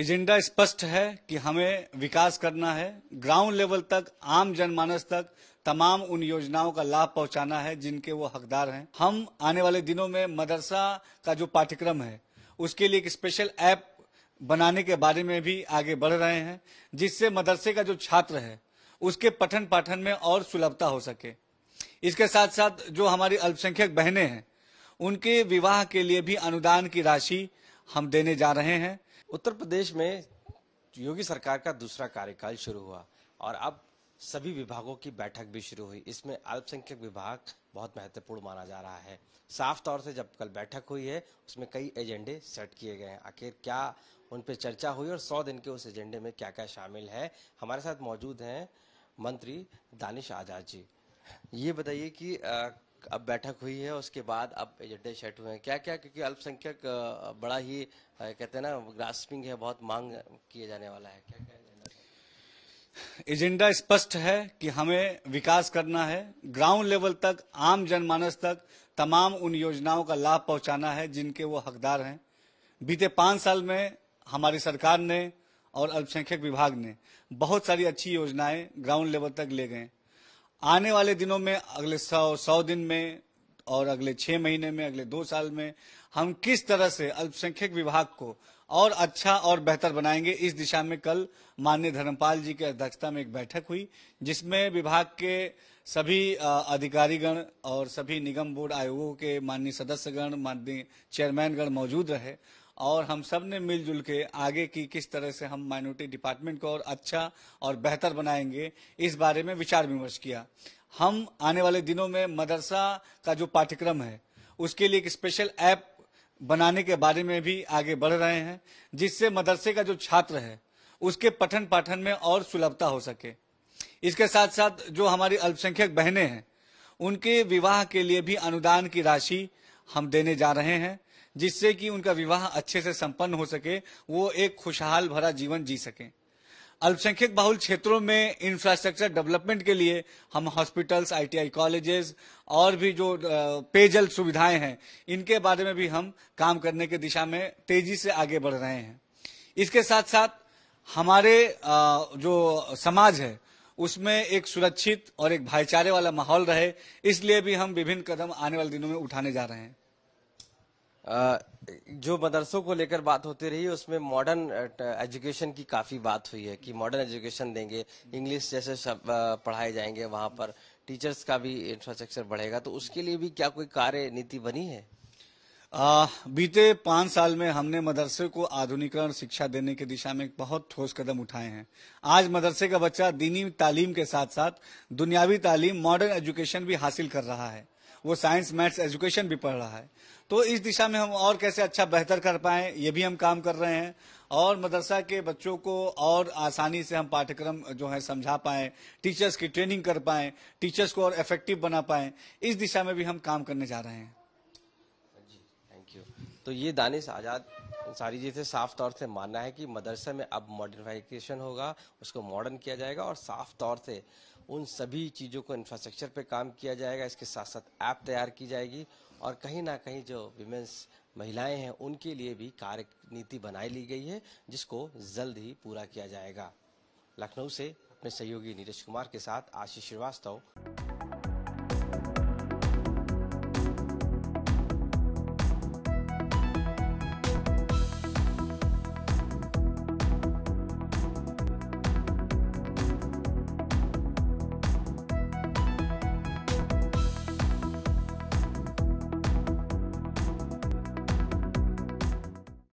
agenda स्पष्ट है कि हमें विकास करना है ग्राउंड लेवल तक आम जनमानस तक तमाम उन योजनाओं का लाभ पहुंचाना है जिनके वो हकदार हैं हम आने वाले दिनों में मदरसा का जो पाठ्यक्रम है उसके लिए एक स्पेशल ऐप बनाने के बारे में भी आगे बढ़ रहे हैं जिससे मदरसे का जो छात्र है उसके पठन पाठन में और सुलभता हो सके इसके साथ साथ जो हमारी अल्पसंख्यक बहनें हैं उनके विवाह के लिए भी अनुदान की राशि हम देने जा रहे हैं उत्तर प्रदेश में योगी सरकार का दूसरा कार्यकाल शुरू हुआ और अब सभी विभागों की बैठक भी शुरू हुई इसमें अल्पसंख्यक विभाग बहुत महत्वपूर्ण माना जा रहा है साफ तौर से जब कल बैठक हुई है उसमें कई एजेंडे सेट किए गए हैं आखिर क्या उन पर चर्चा हुई और सौ दिन के उस एजेंडे में क्या क्या शामिल है हमारे साथ मौजूद हैं मंत्री दानिश आजाद जी ये बताइए कि अब बैठक हुई है उसके बाद अब एजेंडे सेट हुए हैं क्या क्या क्योंकि अल्पसंख्यक बड़ा ही कहते हैं ना ग्रास्पिंग है बहुत मांग किया जाने वाला है क्या क्या एजेंडा स्पष्ट है कि हमें विकास करना है ग्राउंड लेवल तक आम जनमानस तक तमाम उन योजनाओं का लाभ पहुंचाना है जिनके वो हकदार हैं बीते पांच साल में हमारी सरकार ने और अल्पसंख्यक विभाग ने बहुत सारी अच्छी योजनाएं ग्राउंड लेवल तक ले गए आने वाले दिनों में अगले सौ सौ दिन में और अगले छह महीने में अगले दो साल में हम किस तरह से अल्पसंख्यक विभाग को और अच्छा और बेहतर बनाएंगे इस दिशा में कल माननीय धर्मपाल जी की अध्यक्षता में एक बैठक हुई जिसमें विभाग के सभी अधिकारीगण और सभी निगम बोर्ड आयोगों के माननीय सदस्यगण माननीय चेयरमैनगण मौजूद रहे और हम सब ने मिलजुल के आगे की किस तरह से हम माइनॉरिटी डिपार्टमेंट को और अच्छा और बेहतर बनाएंगे इस बारे में विचार विमर्श किया हम आने वाले दिनों में मदरसा का जो पाठ्यक्रम है उसके लिए एक स्पेशल ऐप बनाने के बारे में भी आगे बढ़ रहे हैं जिससे मदरसे का जो छात्र है उसके पठन पाठन में और सुलभता हो सके इसके साथ साथ जो हमारी अल्पसंख्यक बहनें हैं उनके विवाह के लिए भी अनुदान की राशि हम देने जा रहे हैं जिससे कि उनका विवाह अच्छे से संपन्न हो सके वो एक खुशहाल भरा जीवन जी सके अल्पसंख्यक बाहुल क्षेत्रों में इंफ्रास्ट्रक्चर डेवलपमेंट के लिए हम हॉस्पिटल्स आईटीआई कॉलेजेस और भी जो पेयजल सुविधाएं हैं इनके बारे में भी हम काम करने की दिशा में तेजी से आगे बढ़ रहे हैं इसके साथ साथ हमारे जो समाज है उसमें एक सुरक्षित और एक भाईचारे वाला माहौल रहे इसलिए भी हम विभिन्न कदम आने वाले दिनों में उठाने जा रहे हैं जो मदरसों को लेकर बात होती रही उसमें मॉडर्न एजुकेशन की काफ़ी बात हुई है कि मॉडर्न एजुकेशन देंगे इंग्लिश जैसे सब पढ़ाए जाएंगे वहां पर टीचर्स का भी इंफ्रास्ट्रक्चर बढ़ेगा तो उसके लिए भी क्या कोई कार्य नीति बनी है आ, बीते पांच साल में हमने मदरसे को आधुनिकरण शिक्षा देने की दिशा में बहुत ठोस कदम उठाए हैं आज मदरसे का बच्चा दीनी तालीम के साथ साथ दुनियावी तालीम मॉडर्न एजुकेशन भी हासिल कर रहा है वो साइंस मैथ्स एजुकेशन भी पढ़ रहा है तो इस दिशा में हम और कैसे अच्छा बेहतर कर पाए ये भी हम काम कर रहे हैं और मदरसा के बच्चों को और आसानी से हम पाठ्यक्रम जो है समझा पाए टीचर्स की ट्रेनिंग कर पाए टीचर्स को और इफेक्टिव बना पाए इस दिशा में भी हम काम करने जा रहे हैं जी थैंक यू तो ये दानिश आज़ाद सारी जी से साफ तौर से मानना है कि मदरसे में अब मॉडर्नाइजेशन होगा उसको मॉडर्न किया जाएगा और साफ तौर से उन सभी चीज़ों को इंफ्रास्ट्रक्चर पे काम किया जाएगा इसके साथ साथ ऐप तैयार की जाएगी और कहीं ना कहीं जो विमेंस महिलाएं हैं उनके लिए भी कार्य नीति बनाई ली गई है जिसको जल्द ही पूरा किया जाएगा लखनऊ से अपने सहयोगी नीरज कुमार के साथ आशीष श्रीवास्तव